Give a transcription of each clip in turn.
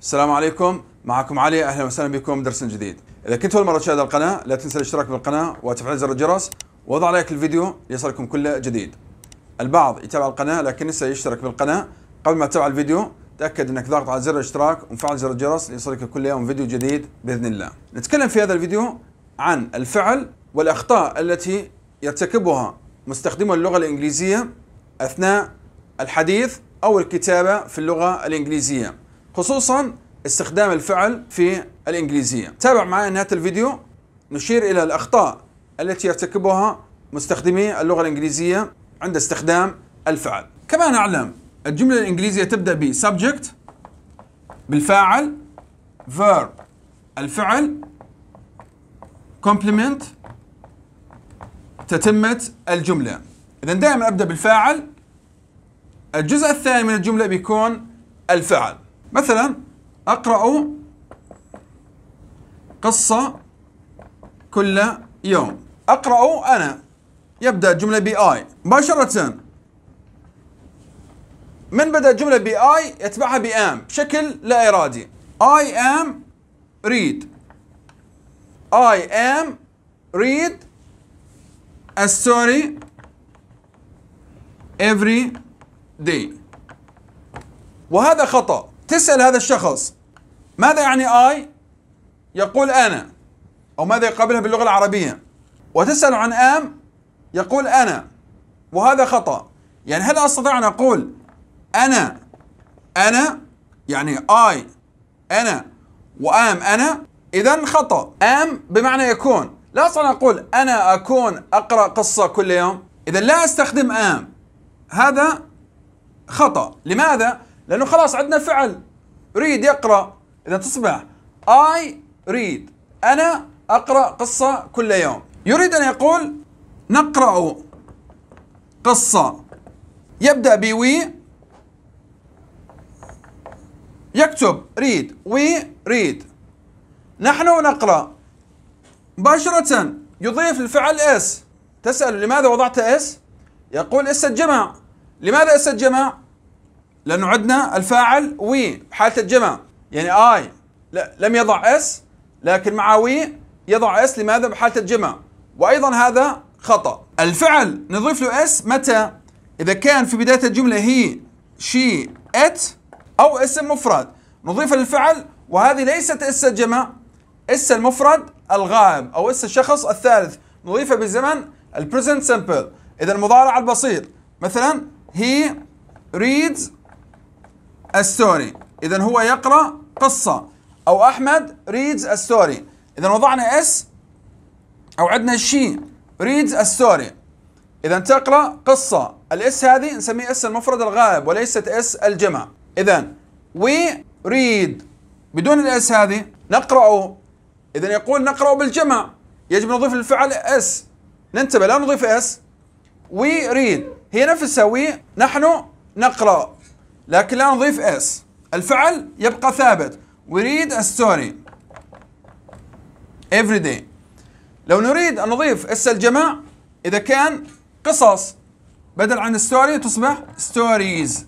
السلام عليكم معكم علي اهلا وسهلا بكم درس جديد اذا كنت اول مره تشاهد القناه لا تنسى الاشتراك بالقناه وتفعيل زر الجرس وضع لايك للفيديو ليصلكم كل جديد البعض يتابع القناه لكن نسى يشترك بالقناه قبل ما تتابع الفيديو تاكد انك ضغط على زر الاشتراك ومفعل زر الجرس ليصلك كل يوم فيديو جديد باذن الله نتكلم في هذا الفيديو عن الفعل والاخطاء التي يرتكبها مستخدمو اللغه الانجليزيه اثناء الحديث او الكتابه في اللغه الانجليزيه خصوصا استخدام الفعل في الإنجليزية تابع معي نهاية الفيديو نشير إلى الأخطاء التي يرتكبها مستخدمي اللغة الإنجليزية عند استخدام الفعل كما نعلم الجملة الإنجليزية تبدأ ب subject بالفاعل verb الفعل complement تتمة الجملة إذا دائما أبدأ بالفاعل الجزء الثاني من الجملة بيكون الفعل مثلا أقرأ قصة كل يوم أقرأ أنا يبدأ الجملة بي آي مباشرة من بدأ الجملة بي آي يتبعها بي آم بشكل لا إرادي I am read I am read a story every day وهذا خطأ تسأل هذا الشخص ماذا يعني I؟ يقول أنا أو ماذا يقابلها باللغة العربية وتسأل عن آم يقول أنا وهذا خطأ يعني هل أستطيع أن أقول أنا أنا يعني I أنا وآم أنا إذا خطأ آم بمعنى يكون لا أستطيع أن أقول أنا أكون أقرأ قصة كل يوم إذا لا أستخدم آم هذا خطأ لماذا؟ لانه خلاص عندنا فعل ريد يقرا اذا تصبح اي ريد انا اقرا قصه كل يوم يريد ان يقول نقرا قصه يبدا وي يكتب ريد وي ريد نحن نقرا مباشره يضيف الفعل اس تسال لماذا وضعت اس يقول اس الجمع لماذا اس الجمع لانه عندنا الفاعل وي حاله الجمع يعني اي لم يضع اس لكن مع وي يضع اس لماذا بحاله الجمع وايضا هذا خطا الفعل نضيف له اس متى اذا كان في بدايه الجمله هي شي ات او اسم مفرد نضيف للفعل وهذه ليست اس الجمع اس المفرد الغائب او اس الشخص الثالث نضيفه بالزمن البريزنت سمبل اذا المضارع البسيط مثلا هي reads الستوري اذا هو يقرا قصه او احمد ريدز الستوري اذا وضعنا اس او عندنا شي ريدز الستوري اذا تقرا قصه الاس هذه نسميه اس المفرد الغائب وليست اس الجمع اذا وي ريد بدون الاس هذه نقرا اذا يقول نقرا بالجمع يجب نضيف الفعل اس ننتبه لا نضيف اس وي ريد هي نفسها وي نحن نقرا لكن لا نضيف اس الفعل يبقى ثابت we read a story every day لو نريد أن نضيف اس الجماع إذا كان قصص بدل عن ستوري تصبح ستوريز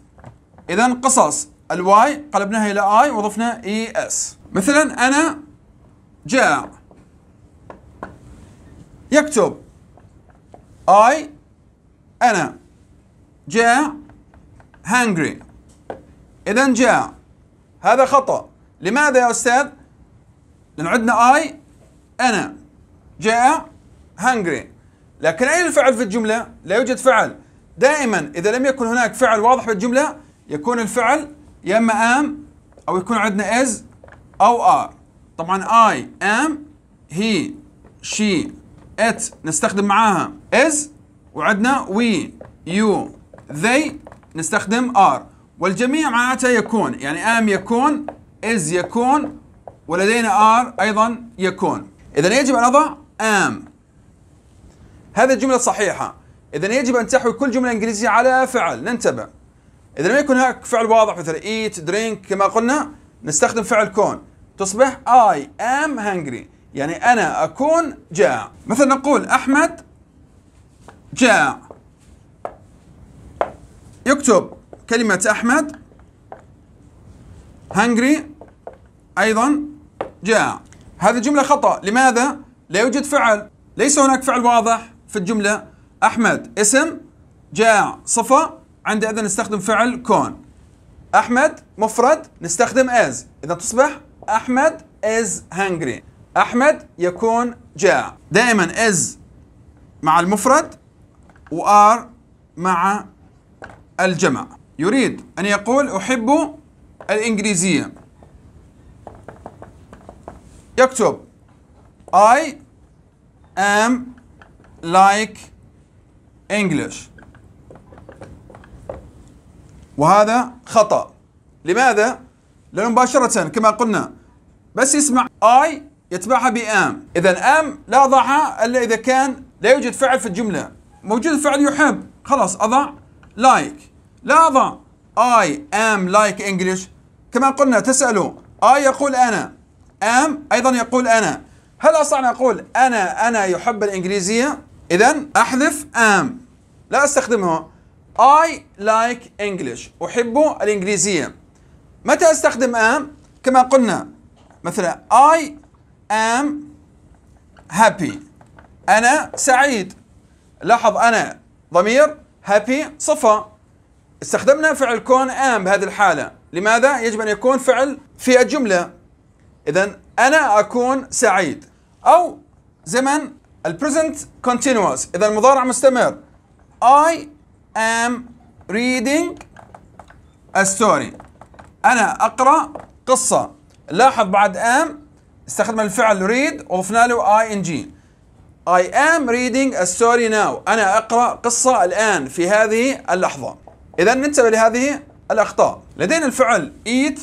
إذا قصص الواي قلبناها إلى اي وضفنا اي e اس مثلا أنا جاء يكتب اي أنا جاء hungry إذا جاء هذا خطأ لماذا يا أستاذ؟ لأن عندنا I أنا جاء hungry لكن أين الفعل في الجملة؟ لا يوجد فعل دائما إذا لم يكن هناك فعل واضح في الجملة يكون الفعل يا إما am أو يكون عندنا is أو are طبعا I am he she it نستخدم معاها is وعندنا we you they نستخدم are والجميع معناته يكون يعني ام يكون از يكون ولدينا ار ايضا يكون اذا يجب ان اضع ام هذه الجمله صحيحه اذا يجب ان تحوي كل جمله انجليزيه على فعل ننتبه اذا لم يكن هناك فعل واضح مثل ايت درينك كما قلنا نستخدم فعل كون تصبح I am hungry يعني أنا أكون جاع مثلا نقول أحمد جاع يكتب كلمة أحمد هنجري أيضا جاء هذه الجملة خطأ لماذا؟ لا يوجد فعل ليس هناك فعل واضح في الجملة أحمد اسم جاء صفة عندئذ نستخدم فعل كون أحمد مفرد نستخدم as إذا تصبح أحمد is hungry أحمد يكون جاء دائما is مع المفرد وآر مع الجمع يريد أن يقول أحب الإنجليزية يكتب I am like English وهذا خطأ لماذا؟ لأنه مباشرة كما قلنا بس يسمع I يتبعها am إذا آم لا أضعها إلا إذا كان لا يوجد فعل في الجملة موجود فعل يحب خلاص أضع لايك like. لاحظة I am like English كما قلنا تسألوا I يقول أنا am أيضا يقول أنا هل أستطيع أن أقول أنا أنا يحب الإنجليزية؟ إذا أحذف am لا أستخدمها I like English أحب الإنجليزية متى أستخدم am؟ كما قلنا مثلا I am happy أنا سعيد لاحظ أنا ضمير happy صفة استخدمنا فعل كون ام بهذه الحالة لماذا؟ يجب أن يكون فعل في الجملة إذا أنا أكون سعيد أو زمن الـ present continuous إذا المضارع مستمر I am reading a story أنا أقرأ قصة لاحظ بعد am استخدم الفعل read وضفنا له ing I am reading a story now أنا أقرأ قصة الآن في هذه اللحظة إذا ننتبه لهذه الأخطاء لدينا الفعل eat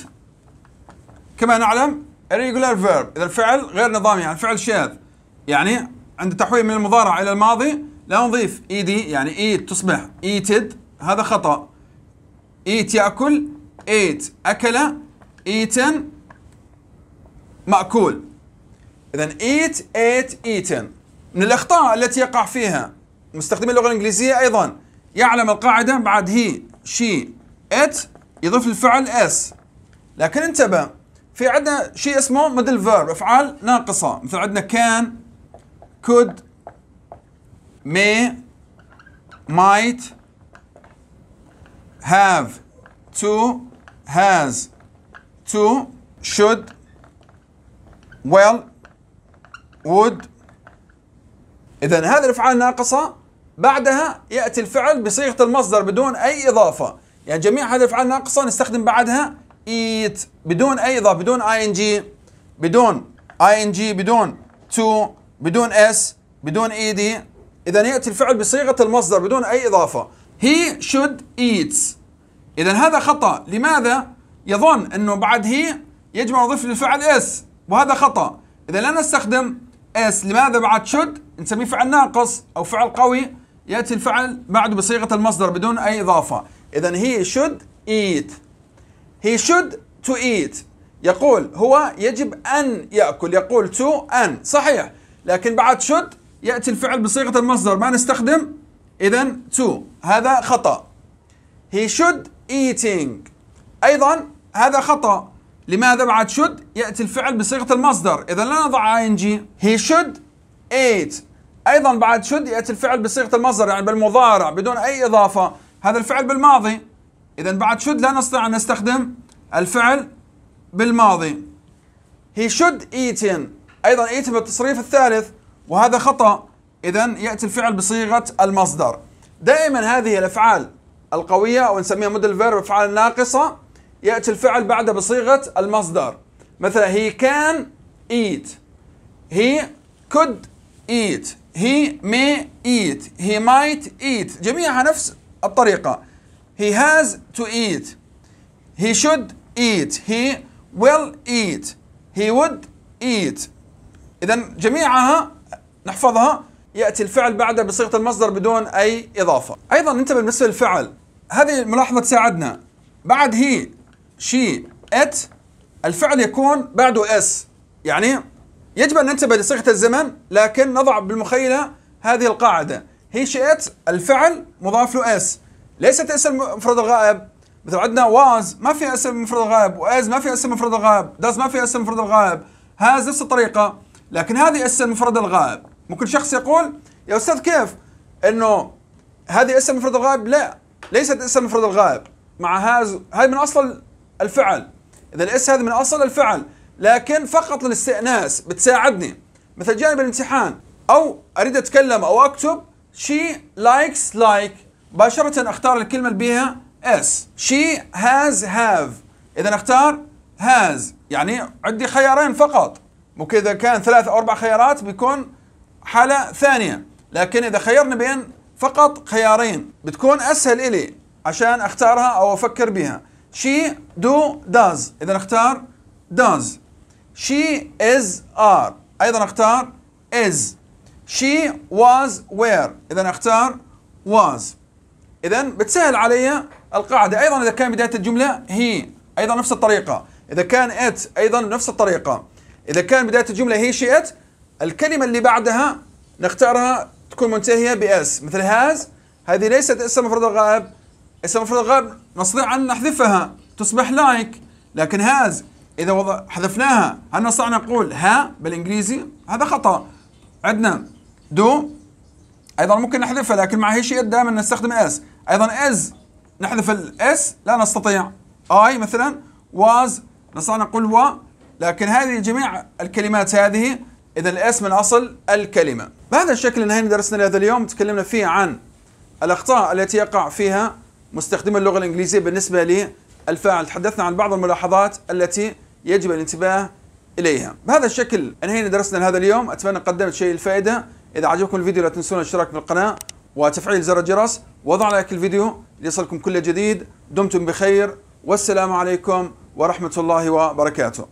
كما نعلم irregular verb إذا الفعل غير نظامي يعني فعل شاذ يعني عند تحويل من المضارع إلى الماضي لا نضيف ed يعني eat تصبح eated هذا خطأ eat يأكل ate أكل eaten مأكول إذا eat ate eaten من الأخطاء التي يقع فيها مستخدمي اللغة الإنجليزية أيضا يعلم القاعدة بعد هي شي ات يضيف الفعل اس لكن انتبه في عندنا شيء اسمه موديل فيرب افعال ناقصه مثل عندنا كان كود مي مايت هاف تو هاز تو شود ويل وود اذا هذه الافعال الناقصه بعدها يأتي الفعل بصيغة المصدر بدون أي إضافة يعني جميع هذه الأفعال ناقصة نستخدم بعدها إيت بدون أي إضافة بدون آي إن جي بدون آي إن جي بدون تو بدون إس بدون إي دي إذا يأتي الفعل بصيغة المصدر بدون أي إضافة he should eat إذا هذا خطأ لماذا؟ يظن أنه بعد هي يجب أن نضيف للفعل إس وهذا خطأ إذا لا نستخدم إس لماذا بعد should نسميه فعل ناقص أو فعل قوي ياتي الفعل بعده بصيغه المصدر بدون اي اضافه اذا هي should eat he should to eat يقول هو يجب ان ياكل يقول to ان صحيح لكن بعد should ياتي الفعل بصيغه المصدر ما نستخدم اذا to هذا خطا he should eating ايضا هذا خطا لماذا بعد should ياتي الفعل بصيغه المصدر اذا لا نضع ing he should ate ايضا بعد شدئت الفعل بصيغه المصدر يعني بالمضارع بدون اي اضافه هذا الفعل بالماضي اذا بعد شد لا نستطيع ان نستخدم الفعل بالماضي he should ايتن ايضا ايتن بالتصريف الثالث وهذا خطا اذا ياتي الفعل بصيغه المصدر دائما هذه الافعال القويه او نسميها مودل فيرب افعال ناقصه ياتي الفعل بعده بصيغه المصدر مثلا he can eat he could eat he may eat he might eat جميعها نفس الطريقة he has to eat he should eat he will eat he would eat إذا جميعها نحفظها يأتي الفعل بعدها بصيغة المصدر بدون أي إضافة أيضا أنت بالنسبة للفعل هذه الملاحظة تساعدنا بعد هي she it الفعل يكون بعده اس يعني يجب أن ننتبه لصيغة الزمن لكن نضع بالمخيلة هذه القاعدة هي شئت الفعل مضاف له اس ليست اسم المفرد الغائب مثل عندنا واز ما في اسم المفرد الغائب واز ما في اسم المفرد الغائب داز ما في اسم المفرد الغائب هاز نفس الطريقة لكن هذه اسم المفرد الغائب ممكن شخص يقول يا أستاذ كيف أنه هذه اسم المفرد الغائب لا ليست اسم المفرد الغائب مع هاز هذه من أصل الفعل إذا الاس هذه من أصل الفعل لكن فقط للاستئناس بتساعدني مثل جانب الامتحان او اريد اتكلم او اكتب شي لايكس لايك مباشره اختار الكلمه اللي بيها اس شي هاز هاف اذا اختار هاز يعني عندي خيارين فقط ممكن اذا كان ثلاث او اربع خيارات بيكون حاله ثانيه لكن اذا خيرني بين فقط خيارين بتكون اسهل الي عشان اختارها او افكر بها شي دو داز اذا اختار داز she is are أيضا أختار is she was were إذا أختار was إذا بتسهل علي القاعدة أيضا إذا كان بداية الجملة هي أيضا نفس الطريقة إذا كان it أيضا نفس الطريقة إذا كان بداية الجملة هي she it الكلمة اللي بعدها نختارها تكون منتهية باس مثل هاز هذه ليست اسم مفرد الغائب اسم مفرد الغائب نستطيع أن نحذفها تصبح لايك like. لكن هاز إذا وضع حذفناها هل نستطيع نقول ها بالإنجليزي؟ هذا خطأ عندنا دو أيضا ممكن نحذفها لكن مع هيشيت دائما نستخدم اس أيضا از نحذف الاس لا نستطيع اي مثلا واز نستطيع نقول و لكن هذه جميع الكلمات هذه إذا الاس من أصل الكلمة بهذا الشكل انهينا درسنا لهذا اليوم تكلمنا فيه عن الأخطاء التي يقع فيها مستخدمي اللغة الإنجليزية بالنسبة للفاعل تحدثنا عن بعض الملاحظات التي يجب الانتباه اليها بهذا الشكل انهينا درسنا لهذا اليوم اتمنى قدمت شيء الفائده اذا عجبكم الفيديو لا تنسون الاشتراك بالقناه وتفعيل زر الجرس وضع لايك الفيديو ليصلكم كل جديد دمتم بخير والسلام عليكم ورحمه الله وبركاته